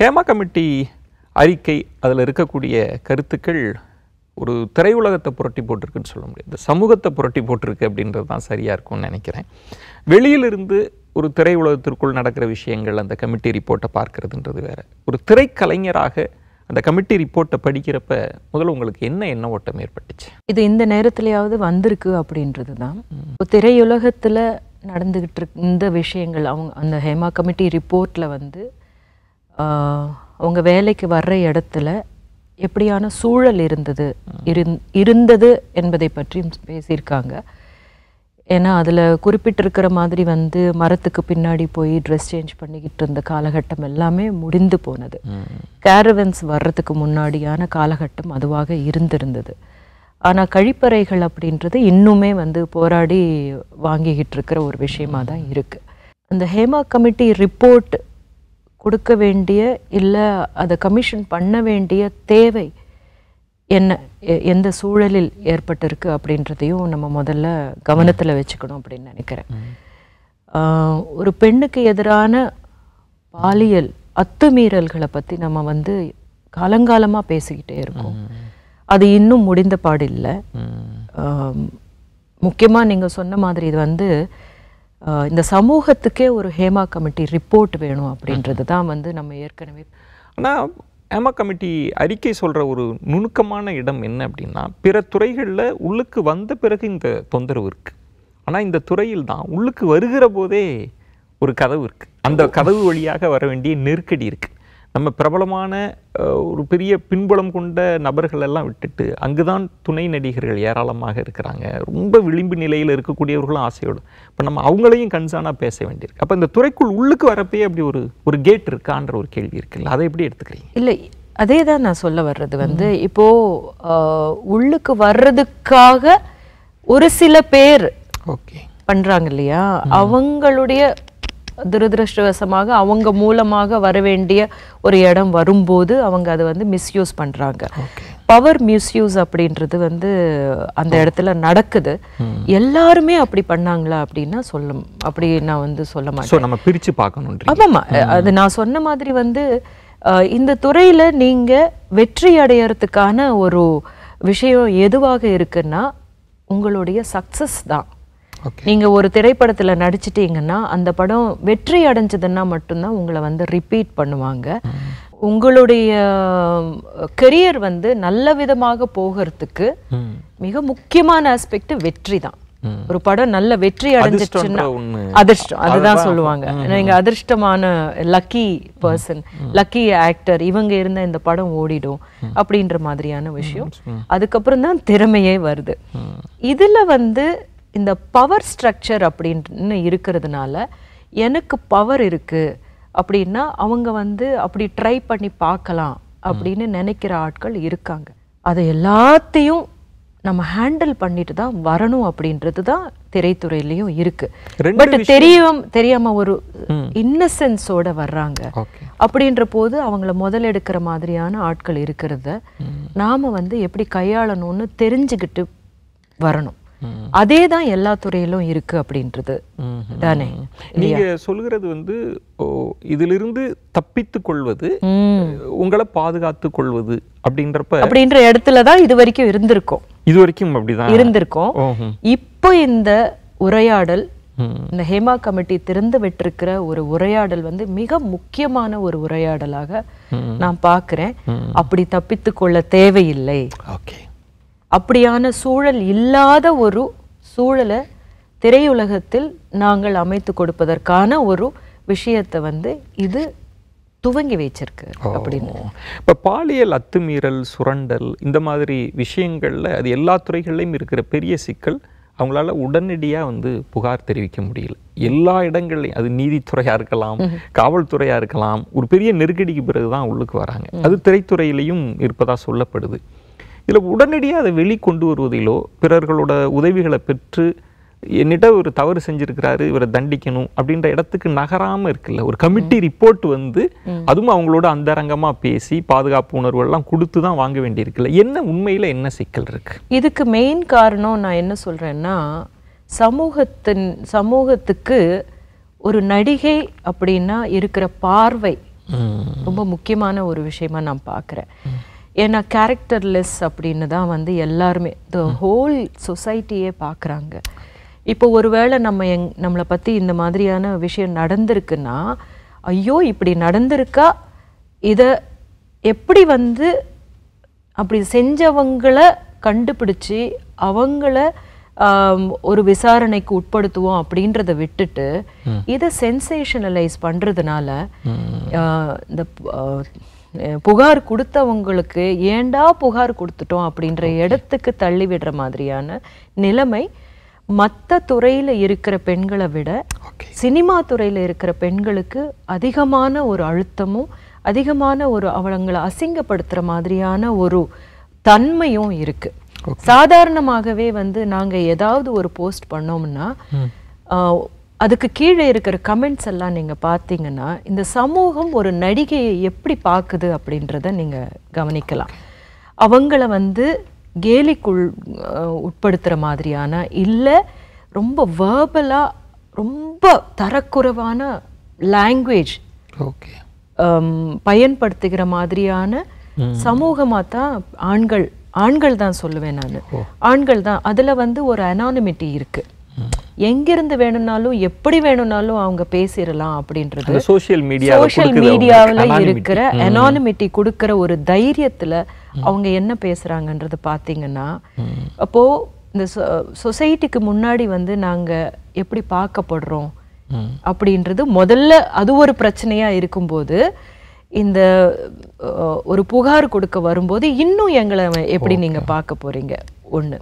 Hema committee அறிக்கை அதில் இருக்கக்கூடிய கருத்துக்கள் ஒரு திரையுலகத்தை புரட்டி போட்டிருக்குன்னு சொல்ல முடியாது சமூகத்தை புரட்டி போட்டிருக்கு அப்படின்றது தான் சரியாக இருக்கும்னு நினைக்கிறேன் வெளியிலிருந்து ஒரு திரையுலகத்திற்குள் நடக்கிற விஷயங்கள் அந்த கமிட்டி ரிப்போர்ட்டை பார்க்கறதுன்றது வேறு ஒரு திரைக்கலைஞராக அந்த கமிட்டி ரிப்போர்ட்டை படிக்கிறப்ப முதல்ல உங்களுக்கு என்ன என்ன ஓட்டம் ஏற்பட்டுச்சு இது இந்த நேரத்திலேயாவது வந்திருக்கு அப்படின்றது தான் திரையுலகத்தில் நடந்துகிட்டு இந்த விஷயங்கள் அவங்க அந்த ஹேமா கமிட்டி ரிப்போர்ட்டில் வந்து அவங்க வேலைக்கு வர்ற இடத்துல எப்படியான சூழல் இருந்தது இருந்தது என்பதை பற்றி பேசியிருக்காங்க ஏன்னா அதில் குறிப்பிட்டிருக்கிற மாதிரி வந்து மரத்துக்கு பின்னாடி போய் ட்ரெஸ் சேஞ்ச் பண்ணிக்கிட்டு இருந்த காலகட்டம் எல்லாமே முடிந்து போனது கேரவன்ஸ் வர்றதுக்கு முன்னாடியான காலகட்டம் அதுவாக இருந்திருந்தது ஆனால் கழிப்பறைகள் அப்படின்றது இன்னுமே வந்து போராடி வாங்கிக்கிட்டு இருக்கிற ஒரு விஷயமாக தான் இருக்குது அந்த ஹேமா கமிட்டி ரிப்போர்ட் கொடுக்க வேண்டிய இல்லை அதை கமிஷன் பண்ண வேண்டிய தேவை என்ன எந்த சூழலில் ஏற்பட்டிருக்கு அப்படின்றதையும் நம்ம முதல்ல கவனத்தில் வச்சுக்கணும் அப்படின்னு நினைக்கிறேன் ஒரு பெண்ணுக்கு எதிரான பாலியல் அத்துமீறல்களை பற்றி நம்ம வந்து காலங்காலமாக பேசிக்கிட்டே இருக்கோம் அது இன்னும் முடிந்த பாடில்லை முக்கியமாக நீங்கள் சொன்ன மாதிரி இது வந்து இந்த சமூகத்துக்கே ஒரு ஹேமா கமிட்டி ரிப்போர்ட் வேணும் அப்படின்றது தான் வந்து நம்ம ஏற்கனவே ஆனால் ஹேமா கமிட்டி அறிக்கை சொல்கிற ஒரு நுணுக்கமான இடம் என்ன அப்படின்னா பிற துறைகளில் உள்ளுக்கு வந்த பிறகு இந்த தொந்தரவு இருக்குது ஆனால் இந்த துறையில் தான் உள்ளுக்கு வருகிற போதே ஒரு கதவு இருக்குது அந்த கதவு வழியாக வர வேண்டிய நெருக்கடி இருக்குது நம்ம பிரபலமான ஒரு பெரிய பின்புலம் கொண்ட நபர்களெல்லாம் விட்டுட்டு அங்கு தான் துணை நடிகர்கள் ஏராளமாக இருக்கிறாங்க ரொம்ப விளிம்பு நிலையில் இருக்கக்கூடியவர்களும் ஆசையோடு இப்போ நம்ம அவங்களையும் கன்சானாக பேச வேண்டியிருக்கு அப்போ இந்த துறைக்குள் உள்ளுக்கு வரப்பே அப்படி ஒரு ஒரு கேட் இருக்கான்ற ஒரு கேள்வி இருக்குல்ல அதை எப்படி எடுத்துக்கிறீங்க இல்லை அதே தான் நான் சொல்ல வர்றது வந்து இப்போது உள்ளுக்கு வர்றதுக்காக ஒரு சில பேர் ஓகே பண்ணுறாங்க இல்லையா அவங்களுடைய துரதிருஷ்டவசமாக அவங்க மூலமாக வர வேண்டிய ஒரு இடம் வரும்போது அவங்க அதை வந்து மிஸ்யூஸ் பண்ணுறாங்க பவர் மிஸ்யூஸ் அப்படின்றது வந்து அந்த hmm. இடத்துல நடக்குது hmm. எல்லாருமே அப்படி பண்ணாங்களா அப்படின்னா சொல்லும் அப்படி நான் வந்து சொல்ல மாட்டேன் நம்ம பிரித்து பார்க்கணும் ஆமாம் hmm. அது நான் சொன்ன மாதிரி வந்து இந்த துறையில் நீங்கள் வெற்றி அடையறதுக்கான ஒரு விஷயம் எதுவாக இருக்குன்னா உங்களுடைய சக்ஸஸ் தான் நீங்கள் ஒரு திரைப்படத்தில் நடிச்சிட்டீங்கன்னா அந்த படம் வெற்றி அடைஞ்சதுன்னா மட்டும்தான் உங்களை வந்து ரிப்பீட் பண்ணுவாங்க உங்களுடைய கெரியர் வந்து நல்ல விதமாக போகிறதுக்கு மிக முக்கியமான ஆஸ்பெக்ட் வெற்றி தான் ஒரு படம் நல்ல வெற்றி அடைஞ்சிச்சுன்னா அதிர்ஷ்டம் அதுதான் சொல்லுவாங்க நீங்க அதிர்ஷ்டமான லக்கி பர்சன் லக்கி ஆக்டர் இவங்க இருந்த இந்த படம் ஓடிடும் அப்படின்ற மாதிரியான விஷயம் அதுக்கப்புறம் தான் திறமையே வருது இதுல வந்து இந்த பவர் ஸ்ட்ரக்சர் அப்படின்னு இருக்கிறதுனால எனக்கு பவர் இருக்குது அப்படின்னா அவங்க வந்து அப்படி ட்ரை பண்ணி பார்க்கலாம் அப்படின்னு நினைக்கிற ஆட்கள் இருக்காங்க அதை எல்லாத்தையும் நம்ம ஹேண்டில் பண்ணிட்டு தான் வரணும் அப்படின்றது தான் திரைத்துறையிலையும் இருக்கு பட் தெரியும் தெரியாம ஒரு இன்னசென்ஸோட வர்றாங்க அப்படின்ற போது அவங்கள முதல் எடுக்கிற மாதிரியான ஆட்கள் இருக்கிறத நாம வந்து எப்படி கையாளணும்னு தெரிஞ்சுக்கிட்டு வரணும் அதே தான் எல்லா துறையிலும் இருக்கு அப்படின்றது தானே நீங்க சொல்கிறது வந்து இதிலிருந்து தப்பித்து கொள்வது உங்களை பாதுகாத்து கொள்வது அப்படின்றப்ப அப்படின்ற இடத்துல தான் இது வரைக்கும் இருந்திருக்கும் இது வரைக்கும் அப்படிதான் இருந்திருக்கும் இப்போ இந்த உரையாடல் இந்த ஹேமா கமிட்டி திறந்து விட்டிருக்கிற ஒரு உரையாடல் வந்து மிக முக்கியமான ஒரு உரையாடலாக நான் பாக்குறேன் அப்படி தப்பித்து கொள்ள தேவையில்லை ஓகே அப்படியான சூழல் இல்லாத ஒரு சூழலை திரையுலகத்தில் நாங்கள் அமைத்து கொடுப்பதற்கான ஒரு விஷயத்தை வந்து இது துவங்கி வச்சிருக்கு அப்படின்னு இப்போ பாலியல் அத்துமீறல் சுரண்டல் இந்த மாதிரி விஷயங்களில் அது எல்லா துறைகள்லையும் இருக்கிற பெரிய சிக்கல் அவங்களால உடனடியாக வந்து புகார் தெரிவிக்க முடியல எல்லா இடங்கள்லையும் அது நீதித்துறையாக இருக்கலாம் காவல்துறையாக இருக்கலாம் ஒரு பெரிய நெருக்கடிக்கு பிறகு தான் உள்ளுக்கு வராங்க அது திரைத்துறையிலையும் இருப்பதாக சொல்லப்படுது இதில் உடனடியாக அதை வெளிக்கொண்டு வருவதிலோ பிறர்களோட உதவிகளை பெற்று என்னிட்ட ஒரு தவறு செஞ்சுருக்கிறாரு இவரை தண்டிக்கணும் அப்படின்ற இடத்துக்கு நகராமல் இருக்குல்ல ஒரு கமிட்டி ரிப்போர்ட் வந்து அதுவும் அவங்களோட அந்தரங்கமாக பேசி பாதுகாப்பு உணர்வுகள்லாம் கொடுத்து தான் வாங்க வேண்டியிருக்குல்ல என்ன உண்மையில் என்ன சிக்கல் இருக்கு இதுக்கு மெயின் காரணம் நான் என்ன சொல்கிறேன்னா சமூகத்தின் சமூகத்துக்கு ஒரு நடிகை அப்படின்னா இருக்கிற பார்வை ரொம்ப முக்கியமான ஒரு விஷயமா நான் பார்க்குறேன் ஏன்னா கேரக்டர்லெஸ் அப்படின்னு தான் வந்து எல்லாருமே த ஹோல் சொசைட்டியே பார்க்குறாங்க இப்போ ஒருவேளை நம்ம எங் நம்மளை பற்றி இந்த மாதிரியான விஷயம் நடந்திருக்குன்னா ஐயோ இப்படி நடந்திருக்கா இதை எப்படி வந்து அப்படி செஞ்சவங்களை கண்டுபிடிச்சி அவங்கள ஒரு விசாரணைக்கு உட்படுத்துவோம் அப்படின்றத விட்டுட்டு இதை சென்சேஷனலைஸ் பண்ணுறதுனால இந்த புகார் கொடுத்தவங்களுக்கு ஏண்டா புகார் கொடுத்துட்டோம் அப்படின்ற இடத்துக்கு தள்ளி விடுற மாதிரியான நிலைமை மற்ற துறையில் இருக்கிற பெண்களை விட சினிமா துறையில் இருக்கிற பெண்களுக்கு அதிகமான ஒரு அழுத்தமும் அதிகமான ஒரு அவளங்களை அசிங்கப்படுத்துகிற மாதிரியான ஒரு தன்மையும் இருக்குது சாதாரணமாகவே வந்து நாங்கள் ஏதாவது ஒரு போஸ்ட் பண்ணோம்னா அதுக்கு கீழே இருக்கிற கமெண்ட்ஸ் எல்லாம் நீங்கள் பார்த்தீங்கன்னா இந்த சமூகம் ஒரு நடிகையை எப்படி பார்க்குது அப்படின்றத நீங்கள் கவனிக்கலாம் அவங்கள வந்து கேலிக்குள் உட்படுத்துகிற மாதிரியான இல்லை ரொம்ப வேர்பலாக ரொம்ப தரக்குறைவான லாங்குவேஜ் ஓகே பயன்படுத்துகிற மாதிரியான சமூகமாக தான் ஆண்கள் ஆண்கள் தான் சொல்லுவேன் நான் ஆண்கள் தான் அதில் வந்து ஒரு அனானிமிட்டி இருக்குது எங்கிருந்து வேணும்னாலும் எப்படி வேணும்னாலும் அவங்க பேசிடலாம் அப்படின்றது சோசியல் மீடியா சோசியல் மீடியாவில் இருக்கிற அனானிமிட்டி கொடுக்குற ஒரு தைரியத்தில் அவங்க என்ன பேசுகிறாங்கன்றது பார்த்தீங்கன்னா அப்போது இந்த சொசைட்டிக்கு முன்னாடி வந்து நாங்கள் எப்படி பார்க்கப்படுறோம் அப்படின்றது முதல்ல அது ஒரு பிரச்சனையாக இருக்கும்போது இந்த ஒரு புகார் கொடுக்க வரும்போது இன்னும் எங்களை எப்படி நீங்கள் பார்க்க போகிறீங்க ஒன்று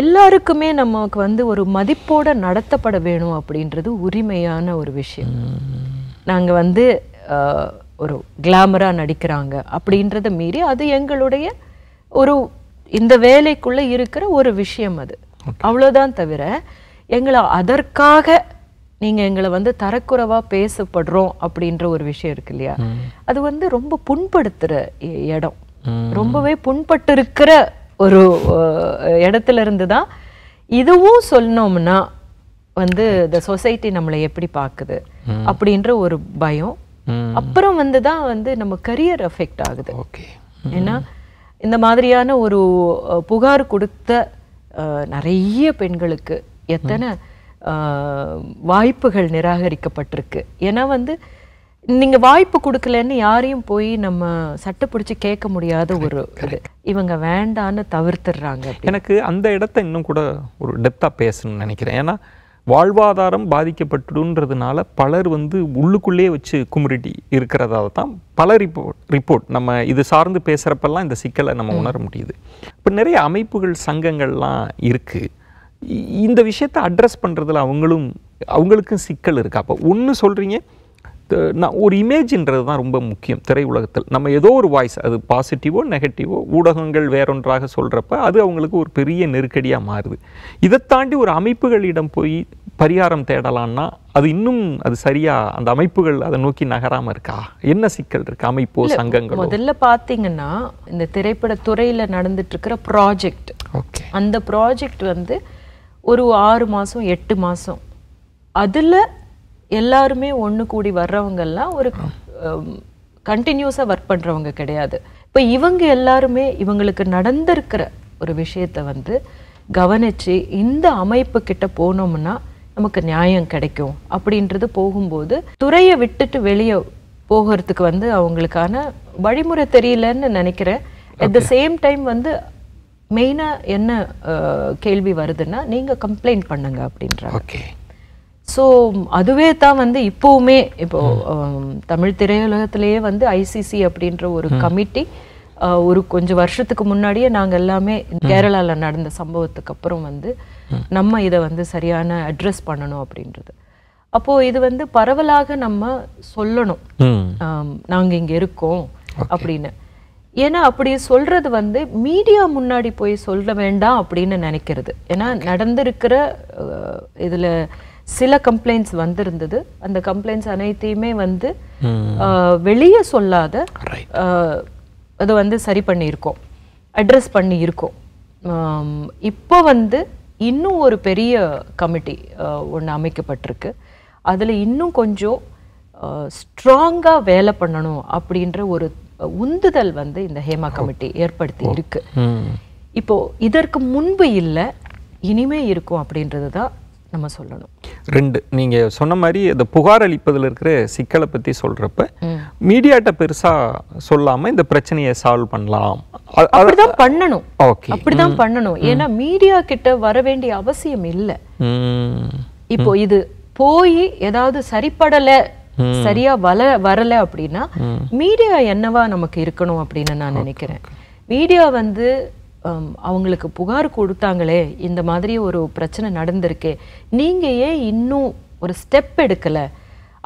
எல்லாருக்குமே நமக்கு வந்து ஒரு மதிப்போட நடத்தப்பட வேணும் அப்படின்றது உரிமையான ஒரு விஷயம் நாங்க வந்து ஒரு கிளாமரா நடிக்கிறாங்க அப்படின்றத மீறி அது எங்களுடைய ஒரு இந்த வேலைக்குள்ள இருக்கிற ஒரு விஷயம் அது அவ்வளோதான் தவிர எங்களை அதற்காக நீங்க எங்களை வந்து தரக்குறைவா பேசப்படுறோம் அப்படின்ற ஒரு விஷயம் இருக்கு இல்லையா அது வந்து ரொம்ப புண்படுத்துற இடம் ரொம்பவே புண்பட்டு இருக்கிற ஒரு இடத்துல இருந்து தான் இதுவும் சொல்லணும்னா வந்து இந்த சொசைட்டி நம்மளை எப்படி பார்க்குது அப்படின்ற ஒரு பயம் அப்புறம் வந்து தான் வந்து நம்ம கரியர் எஃபெக்ட் ஆகுது ஏன்னா இந்த மாதிரியான ஒரு புகார் கொடுத்த நிறைய பெண்களுக்கு எத்தனை வாய்ப்புகள் நிராகரிக்கப்பட்டிருக்கு ஏன்னா வந்து நீங்கள் வாய்ப்பு கொடுக்கலன்னு யாரையும் போய் நம்ம சட்டை பிடிச்சி கேட்க முடியாத ஒரு இது இவங்க வேண்டான்னு தவிர்த்துடுறாங்க எனக்கு அந்த இடத்த இன்னும் கூட ஒரு டெப்த்தாக பேசணும்னு நினைக்கிறேன் ஏன்னா வாழ்வாதாரம் பாதிக்கப்பட்டுன்றதுனால பலர் வந்து உள்ளுக்குள்ளே வச்சு குமுறிட்டி இருக்கிறதால தான் பல ரிப்போர்ட் ரிப்போர்ட் நம்ம இது சார்ந்து பேசுகிறப்பெல்லாம் இந்த சிக்கலை நம்ம உணர முடியுது இப்போ நிறைய அமைப்புகள் சங்கங்கள்லாம் இருக்குது இந்த விஷயத்தை அட்ரஸ் பண்ணுறதுல அவங்களும் அவங்களுக்கும் சிக்கல் இருக்கா அப்போ ஒன்று சொல்கிறீங்க நான் ஒரு இமேஜின்றது தான் ரொம்ப முக்கியம் திரையுலகத்தில் நம்ம ஏதோ ஒரு வாய்ஸ் அது பாசிட்டிவோ நெகட்டிவோ ஊடகங்கள் வேறொன்றாக சொல்கிறப்ப அது அவங்களுக்கு ஒரு பெரிய நெருக்கடியாக மாறுது இதை தாண்டி ஒரு அமைப்புகளிடம் போய் பரிகாரம் தேடலான்னா அது இன்னும் அது சரியா அந்த அமைப்புகள் அதை நோக்கி நகராம இருக்கா என்ன சிக்கல் இருக்கு அமைப்போ சங்கங்கள் முதல்ல பாத்தீங்கன்னா இந்த திரைப்பட துறையில நடந்துட்டு இருக்கிற ப்ராஜெக்ட் அந்த ப்ராஜெக்ட் வந்து ஒரு ஆறு மாசம் எட்டு மாசம் அதுல எல்லாருமே ஒன்று கூடி வர்றவங்கெல்லாம் ஒரு கண்டினியூஸாக ஒர்க் பண்ணுறவங்க கிடையாது இப்போ இவங்க எல்லாருமே இவங்களுக்கு நடந்திருக்கிற ஒரு விஷயத்தை வந்து கவனித்து இந்த அமைப்பு கிட்ட போனோம்னா நமக்கு நியாயம் கிடைக்கும் அப்படின்றது போகும்போது துறையை விட்டுட்டு வெளியே போகிறதுக்கு வந்து அவங்களுக்கான வழிமுறை தெரியலன்னு நினைக்கிறேன் அட் த சேம் டைம் வந்து மெயினாக என்ன கேள்வி வருதுன்னா நீங்கள் கம்ப்ளைண்ட் பண்ணுங்க அப்படின்ற ஓகே ஸோ அதுவே தான் வந்து இப்போவுமே இப்போ தமிழ் திரையுலகத்திலேயே வந்து ஐசிசி அப்படின்ற ஒரு கமிட்டி ஒரு கொஞ்சம் வருஷத்துக்கு முன்னாடியே நாங்கள் எல்லாமே கேரளாவில் நடந்த சம்பவத்துக்கு அப்புறம் வந்து நம்ம இதை வந்து சரியான அட்ரஸ் பண்ணணும் அப்படின்றது அப்போ இது வந்து பரவலாக நம்ம சொல்லணும் நாங்கள் இங்கே இருக்கோம் அப்படின்னு ஏன்னா அப்படி சொல்றது வந்து மீடியா முன்னாடி போய் சொல்ல வேண்டாம் அப்படின்னு நினைக்கிறது ஏன்னா நடந்திருக்கிற இதில் சில கம்ப்ளைண்ட்ஸ் வந்திருந்தது அந்த கம்ப்ளைண்ட்ஸ் அனைத்தையுமே வந்து வெளியே சொல்லாத அதை வந்து சரி பண்ணியிருக்கோம் அட்ரஸ் பண்ணியிருக்கோம் இப்போ வந்து இன்னும் ஒரு பெரிய கமிட்டி ஒன்று அமைக்கப்பட்டிருக்கு அதில் இன்னும் கொஞ்சம் ஸ்ட்ராங்காக வேலை பண்ணணும் அப்படின்ற ஒரு உந்துதல் வந்து இந்த ஹேமா கமிட்டி ஏற்படுத்தி இருக்கு இப்போ இதற்கு முன்பு இல்லை இனிமே இருக்கும் அப்படின்றது தான் நம்ம சொல்லணும் ரெண்டு நீங்கள் சொன்ன மாதிரி இந்த புகார் அளிப்பதில் இருக்கிற சிக்கலை பற்றி சொல்கிறப்ப மீடியாட்ட பெருசாக சொல்லாமல் இந்த பிரச்சனையை சால்வ் பண்ணலாம் அப்படிதான் பண்ணணும் ஓகே அப்படிதான் பண்ணணும் ஏன்னா மீடியா கிட்ட வர வேண்டிய அவசியம் இல்லை இப்போ இது போய் ஏதாவது சரிப்படலை சரியா வர வரல அப்படின்னா மீடியா என்னவா நமக்கு இருக்கணும் அப்படின்னு நான் நினைக்கிறேன் மீடியா வந்து அவங்களுக்கு புகார் கொடுத்தாங்களே இந்த மாதிரி ஒரு பிரச்சனை நடந்திருக்கு நீங்கள் ஏன் இன்னும் ஒரு ஸ்டெப் எடுக்கலை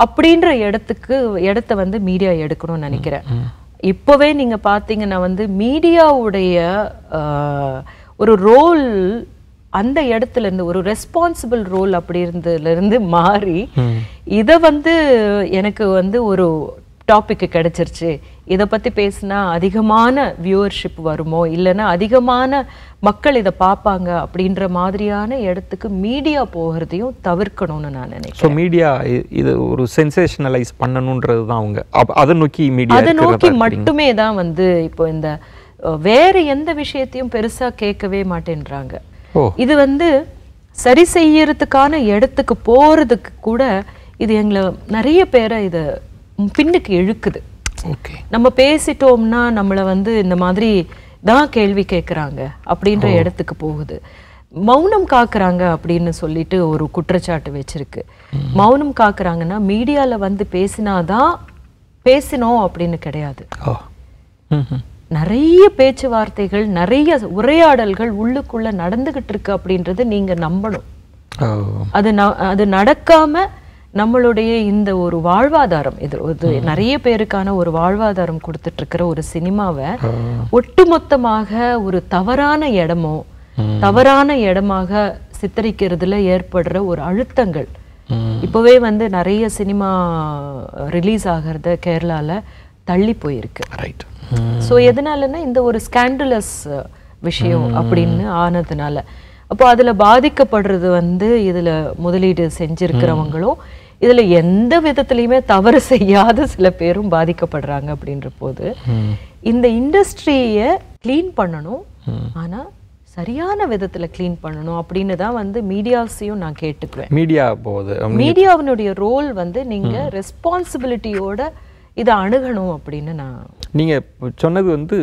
அப்படின்ற இடத்துக்கு இடத்த வந்து மீடியா எடுக்கணும்னு நினைக்கிறேன் இப்போவே நீங்கள் பார்த்தீங்கன்னா வந்து மீடியாவுடைய ஒரு ரோல் அந்த இடத்துல இருந்து ஒரு ரெஸ்பான்சிபிள் ரோல் அப்படி இருந்து மாறி இதை வந்து எனக்கு வந்து ஒரு டாபிக் கிடைச்சிருச்சு இதை பற்றி பேசினா அதிகமான வியூவர்ஷிப் வருமோ இல்லைன்னா அதிகமான மக்கள் இதை பார்ப்பாங்க அப்படின்ற மாதிரியான இடத்துக்கு மீடியா போகிறதையும் தவிர்க்கணும்னு நான் நினைக்கிறேன் ஸோ மீடியா இது ஒரு சென்சேஷனலைஸ் பண்ணணுன்றது தான் அவங்க அதை நோக்கி மீடியா அதை நோக்கி மட்டுமே தான் வந்து இப்போ இந்த வேறு எந்த விஷயத்தையும் பெருசாக கேட்கவே மாட்டேன்றாங்க இது வந்து சரி செய்யறதுக்கான இடத்துக்கு போகிறதுக்கு கூட இது எங்களை நிறைய பேரை இதை பின்னுக்கு இழுக்குது ஓகே நம்ம பேசிட்டோம்னா நம்மளை வந்து இந்த மாதிரி தான் கேள்வி கேட்குறாங்க அப்படின்ற இடத்துக்கு போகுது மௌனம் காக்குறாங்க அப்படின்னு சொல்லிட்டு ஒரு குற்றச்சாட்டு வச்சிருக்கு மௌனம் காக்குறாங்கன்னா மீடியாவில் வந்து பேசினாதான் பேசினோம் அப்படின்னு கிடையாது நிறைய பேச்சுவார்த்தைகள் நிறைய உரையாடல்கள் உள்ளுக்குள்ள நடந்துகிட்டு இருக்கு அப்படின்றத நீங்க நம்பணும் அது அது நடக்காம நம்மளுடைய இந்த ஒரு வாழ்வாதாரம் இது நிறைய பேருக்கான ஒரு வாழ்வாதாரம் கொடுத்துட்டு இருக்கிற ஒரு சினிமாவை ஒட்டுமொத்தமாக ஒரு தவறான இடமோ தவறான இடமாக சித்தரிக்கிறதுல ஏற்படுற ஒரு அழுத்தங்கள் இப்பவே வந்து நிறைய சினிமா ரிலீஸ் ஆகிறத கேரளால தள்ளி போயிருக்கு ரைட் ஸோ எதனாலன்னா இந்த ஒரு ஸ்கேண்டலஸ் விஷயம் அப்படின்னு ஆனதுனால அப்போ அதில் பாதிக்கப்படுறது வந்து இதில் முதலீடு செஞ்சுருக்கிறவங்களும் இதில் எந்த விதத்துலையுமே தவறு செய்யாத சில பேரும் பாதிக்கப்படுறாங்க அப்படின்ற போது இந்த இண்டஸ்ட்ரியை க்ளீன் பண்ணணும் ஆனால் சரியான விதத்தில் க்ளீன் பண்ணணும் அப்படின்னு தான் வந்து மீடியாஸையும் நான் கேட்டுக்குவேன் மீடியா போகுது மீடியாவினுடைய ரோல் வந்து நீங்கள் ரெஸ்பான்சிபிலிட்டியோட இதை அணுகணும் அப்படின்னு நான் நீங்கள் சொன்னது வந்து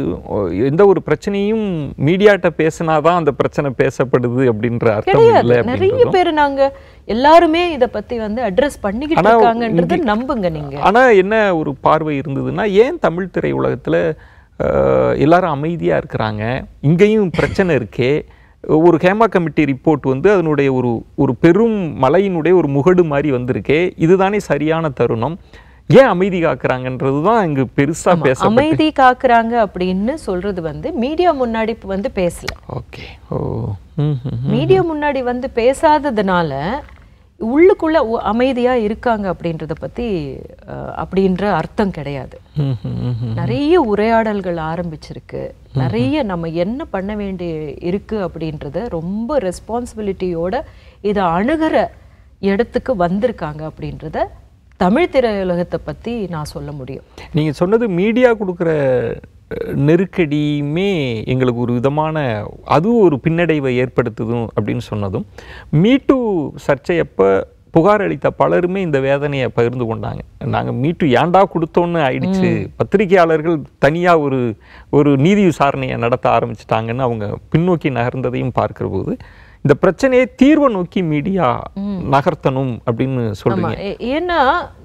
எந்த ஒரு பிரச்சனையும் மீடியாட்ட பேசினா தான் அந்த பிரச்சனை பேசப்படுது அப்படின்ற அர்த்தம் இல்லை நிறைய பேர் நாங்கள் எல்லாருமே இதை பத்தி வந்து அட்ரஸ் பண்ணிக்கிட்டு இருக்காங்கன்றது நம்புங்க நீங்கள் ஆனால் என்ன ஒரு பார்வை இருந்ததுன்னா ஏன் தமிழ் திரையுலகத்தில் எல்லாரும் அமைதியாக இருக்கிறாங்க இங்கேயும் பிரச்சனை இருக்கே ஒரு ஹேமா கமிட்டி ரிப்போர்ட் வந்து அதனுடைய ஒரு ஒரு பெரும் மலையினுடைய ஒரு முகடு மாதிரி வந்திருக்கே இதுதானே சரியான தருணம் ஏன் அமைதி காக்குறாங்கன்றது தான் இங்கு பெருசா பேச அமைதி காக்குறாங்க அப்படின்னு சொல்றது வந்து மீடியா முன்னாடி வந்து பேசல ஓகே ஓ மீடியா முன்னாடி வந்து பேசாததுனால உள்ளுக்குள்ள அமைதியா இருக்காங்க அப்படின்றத பத்தி அப்படின்ற அர்த்தம் கிடையாது நிறைய உரையாடல்கள் ஆரம்பிச்சிருக்கு நிறைய நம்ம என்ன பண்ண வேண்டிய இருக்கு அப்படின்றத ரொம்ப ரெஸ்பான்சிபிலிட்டியோட இதை அணுகிற இடத்துக்கு வந்திருக்காங்க அப்படின்றத தமிழ் திரையுலகத்தை பற்றி நான் சொல்ல முடியும் நீங்கள் சொன்னது மீடியா கொடுக்குற நெருக்கடியுமே எங்களுக்கு ஒரு விதமான அது ஒரு பின்னடைவை ஏற்படுத்துதும் அப்படின்னு சொன்னதும் மீட்டு சர்ச்சையப்போ புகார் அளித்த பலருமே இந்த வேதனையை பகிர்ந்து கொண்டாங்க நாங்கள் மீட்டு ஏண்டா கொடுத்தோன்னு ஆயிடுச்சு பத்திரிகையாளர்கள் தனியாக ஒரு ஒரு நீதி விசாரணையை நடத்த ஆரம்பிச்சிட்டாங்கன்னு அவங்க பின்னோக்கி நகர்ந்ததையும் பார்க்குற போது இந்த பிரச்சனையை தீர்வை நோக்கி மீடியா நகர்த்தணும் அப்படின்னு சொல்றீங்க ஏன்னா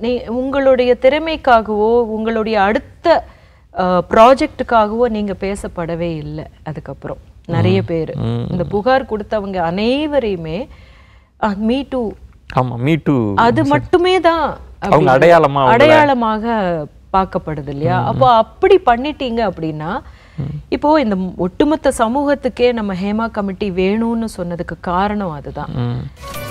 நீ உங்களுடைய திறமைக்காகவோ உங்களுடைய அடுத்த ப்ராஜெக்டுக்காகவோ நீங்க பேசப்படவே இல்லை அதுக்கப்புறம் நிறைய பேர் இந்த புகார் கொடுத்தவங்க அனைவரையுமே மீ டூ ஆமா மீ டூ அது மட்டுமே தான் அடையாளமாக அடையாளமாக பார்க்கப்படுது இல்லையா அப்போ அப்படி பண்ணிட்டீங்க அப்படின்னா இப்போ இந்த ஒட்டுமொத்த சமூகத்துக்கே நம்ம ஹேமா கமிட்டி வேணும்னு சொன்னதுக்கு காரணம் அதுதான்